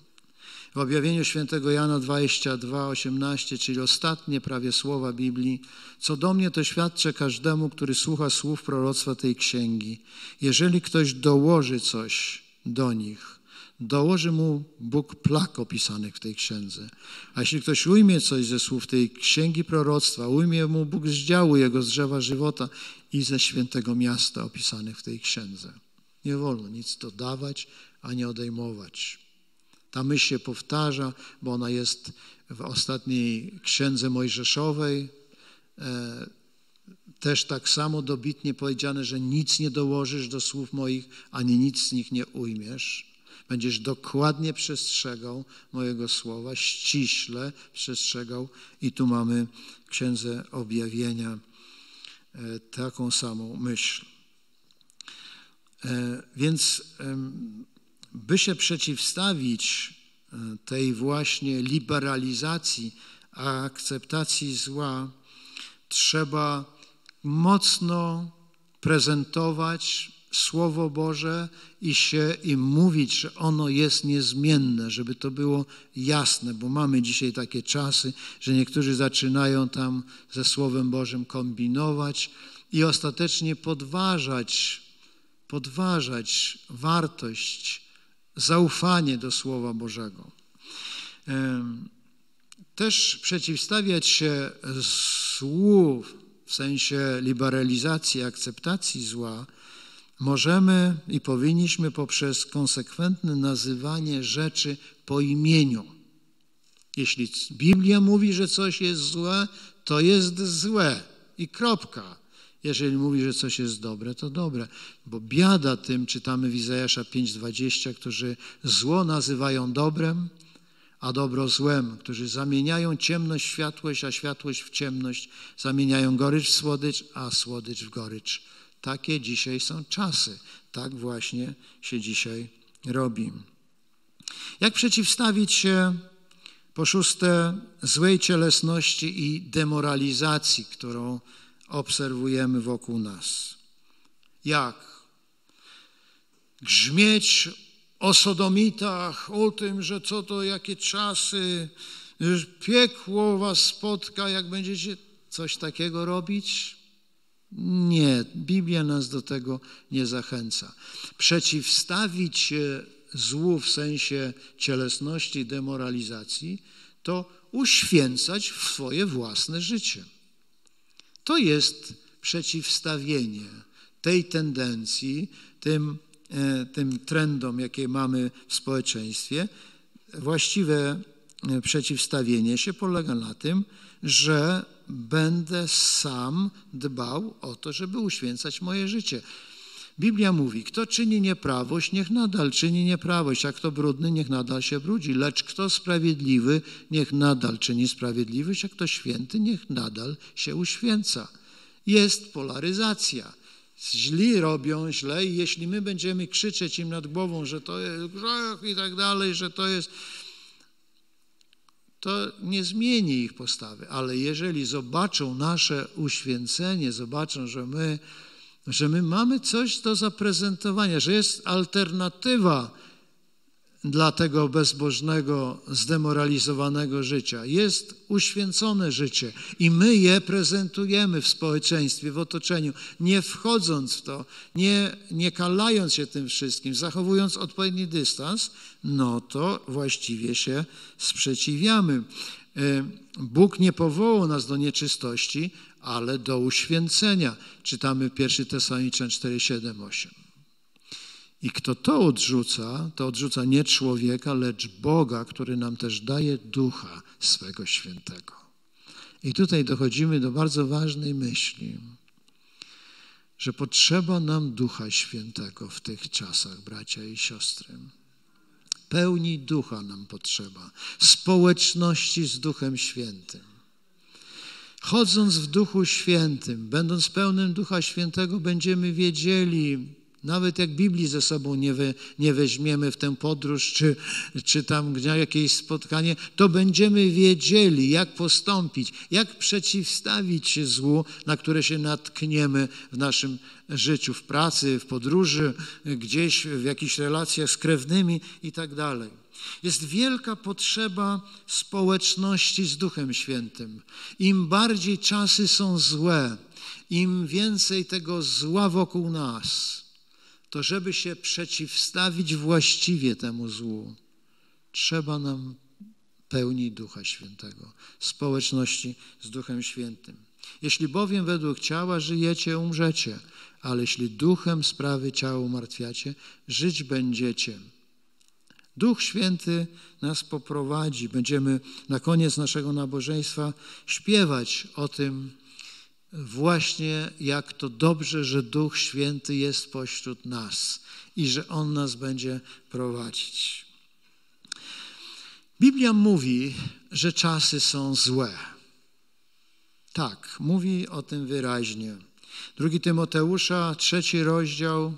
W objawieniu świętego Jana 22, 18, czyli ostatnie prawie słowa Biblii, co do mnie to świadczę każdemu, który słucha słów proroctwa tej księgi. Jeżeli ktoś dołoży coś do nich – dołoży mu Bóg plak opisanych w tej księdze. A jeśli ktoś ujmie coś ze słów tej księgi proroctwa, ujmie mu Bóg z działu jego z drzewa żywota i ze świętego miasta opisanych w tej księdze. Nie wolno nic dodawać ani odejmować. Ta myśl się powtarza, bo ona jest w ostatniej księdze mojżeszowej. E, też tak samo dobitnie powiedziane, że nic nie dołożysz do słów moich, ani nic z nich nie ujmiesz. Będziesz dokładnie przestrzegał mojego słowa, ściśle przestrzegał. I tu mamy w Księdze Objawienia e, taką samą myśl. E, więc by się przeciwstawić e, tej właśnie liberalizacji, akceptacji zła, trzeba mocno prezentować Słowo Boże i się im mówić, że ono jest niezmienne, żeby to było jasne, bo mamy dzisiaj takie czasy, że niektórzy zaczynają tam ze Słowem Bożym kombinować i ostatecznie podważać, podważać wartość, zaufanie do Słowa Bożego. Też przeciwstawiać się słów w sensie liberalizacji, akceptacji zła, Możemy i powinniśmy poprzez konsekwentne nazywanie rzeczy po imieniu. Jeśli Biblia mówi, że coś jest złe, to jest złe i kropka. Jeżeli mówi, że coś jest dobre, to dobre. Bo biada tym, czytamy w Izajasza 5,20, którzy zło nazywają dobrem, a dobro złem, którzy zamieniają ciemność w światłość, a światłość w ciemność, zamieniają gorycz w słodycz, a słodycz w gorycz. Takie dzisiaj są czasy. Tak właśnie się dzisiaj robi. Jak przeciwstawić się, po szóste, złej cielesności i demoralizacji, którą obserwujemy wokół nas? Jak? Grzmieć o sodomitach, o tym, że co to, jakie czasy, piekło was spotka, jak będziecie coś takiego robić? Nie, Biblia nas do tego nie zachęca. Przeciwstawić się złu w sensie cielesności, demoralizacji, to uświęcać w swoje własne życie. To jest przeciwstawienie tej tendencji, tym, e, tym trendom, jakie mamy w społeczeństwie. Właściwe e, przeciwstawienie się polega na tym, że będę sam dbał o to, żeby uświęcać moje życie. Biblia mówi, kto czyni nieprawość, niech nadal czyni nieprawość, a kto brudny, niech nadal się brudzi, lecz kto sprawiedliwy, niech nadal czyni sprawiedliwość, a kto święty, niech nadal się uświęca. Jest polaryzacja. Źli robią źle i jeśli my będziemy krzyczeć im nad głową, że to jest grzech i tak dalej, że to jest to nie zmieni ich postawy, ale jeżeli zobaczą nasze uświęcenie, zobaczą, że my, że my mamy coś do zaprezentowania, że jest alternatywa dla tego bezbożnego, zdemoralizowanego życia. Jest uświęcone życie i my je prezentujemy w społeczeństwie, w otoczeniu, nie wchodząc w to, nie, nie kalając się tym wszystkim, zachowując odpowiedni dystans, no to właściwie się sprzeciwiamy. E, Bóg nie powołał nas do nieczystości, ale do uświęcenia. Czytamy 1 Tesaloniczan 4, 7, 8. I kto to odrzuca, to odrzuca nie człowieka, lecz Boga, który nam też daje ducha swego świętego. I tutaj dochodzimy do bardzo ważnej myśli, że potrzeba nam ducha świętego w tych czasach, bracia i siostry. Pełni ducha nam potrzeba, społeczności z duchem świętym. Chodząc w duchu świętym, będąc pełnym ducha świętego, będziemy wiedzieli, nawet jak Biblii ze sobą nie, we, nie weźmiemy w tę podróż, czy, czy tam na jakieś spotkanie, to będziemy wiedzieli, jak postąpić, jak przeciwstawić się złu, na które się natkniemy w naszym życiu, w pracy, w podróży, gdzieś w jakichś relacjach z krewnymi i tak dalej. Jest wielka potrzeba społeczności z Duchem Świętym. Im bardziej czasy są złe, im więcej tego zła wokół nas to żeby się przeciwstawić właściwie temu złu, trzeba nam pełni Ducha Świętego, społeczności z Duchem Świętym. Jeśli bowiem według ciała żyjecie, umrzecie, ale jeśli duchem sprawy ciała umartwiacie, żyć będziecie. Duch Święty nas poprowadzi. Będziemy na koniec naszego nabożeństwa śpiewać o tym, właśnie jak to dobrze, że Duch Święty jest pośród nas i że On nas będzie prowadzić. Biblia mówi, że czasy są złe. Tak, mówi o tym wyraźnie. Drugi Tymoteusza, trzeci rozdział.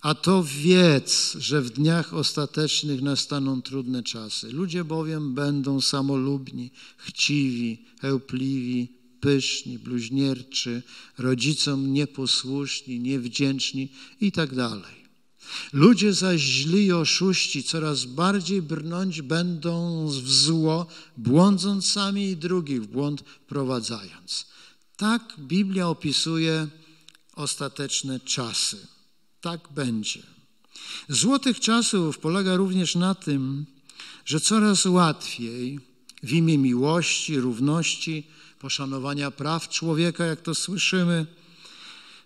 A to wiedz, że w dniach ostatecznych nastaną trudne czasy. Ludzie bowiem będą samolubni, chciwi, chełpliwi, pyszni, bluźnierczy, rodzicom nieposłuszni, niewdzięczni itd. Tak Ludzie zaś źli i oszuści coraz bardziej brnąć będą w zło, błądząc sami i drugich w błąd prowadzając. Tak Biblia opisuje ostateczne czasy. Tak będzie. Złotych czasów polega również na tym, że coraz łatwiej w imię miłości, równości, poszanowania praw człowieka, jak to słyszymy.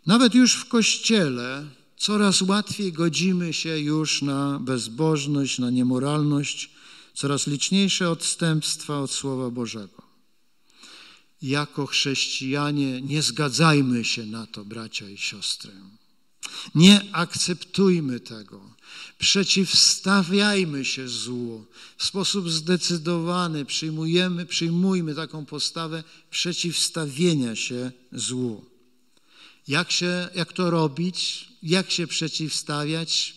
Nawet już w kościele coraz łatwiej godzimy się już na bezbożność, na niemoralność, coraz liczniejsze odstępstwa od Słowa Bożego. Jako chrześcijanie nie zgadzajmy się na to, bracia i siostry. Nie akceptujmy tego. Przeciwstawiajmy się złu. W sposób zdecydowany przyjmujemy, przyjmujmy taką postawę przeciwstawienia się złu. Jak, się, jak to robić? Jak się przeciwstawiać?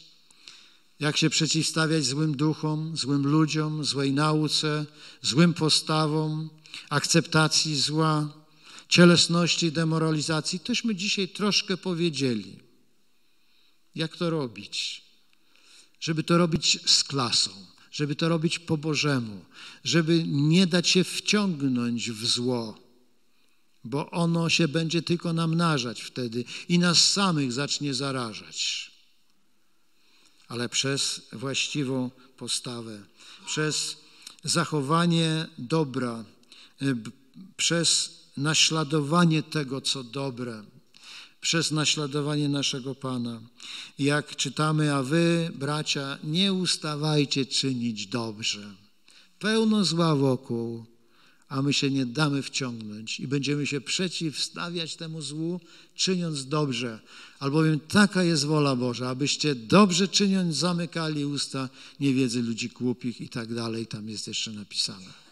Jak się przeciwstawiać złym duchom, złym ludziom, złej nauce, złym postawom, akceptacji zła, cielesności, demoralizacji? Tośmy dzisiaj troszkę powiedzieli. Jak to robić? żeby to robić z klasą, żeby to robić po Bożemu, żeby nie dać się wciągnąć w zło, bo ono się będzie tylko namnażać wtedy i nas samych zacznie zarażać. Ale przez właściwą postawę, przez zachowanie dobra, e, przez naśladowanie tego, co dobre, przez naśladowanie naszego Pana. Jak czytamy, a wy, bracia, nie ustawajcie czynić dobrze. Pełno zła wokół, a my się nie damy wciągnąć i będziemy się przeciwstawiać temu złu, czyniąc dobrze. Albowiem taka jest wola Boża, abyście dobrze czyniąc zamykali usta niewiedzy ludzi głupich i tak dalej. Tam jest jeszcze napisane.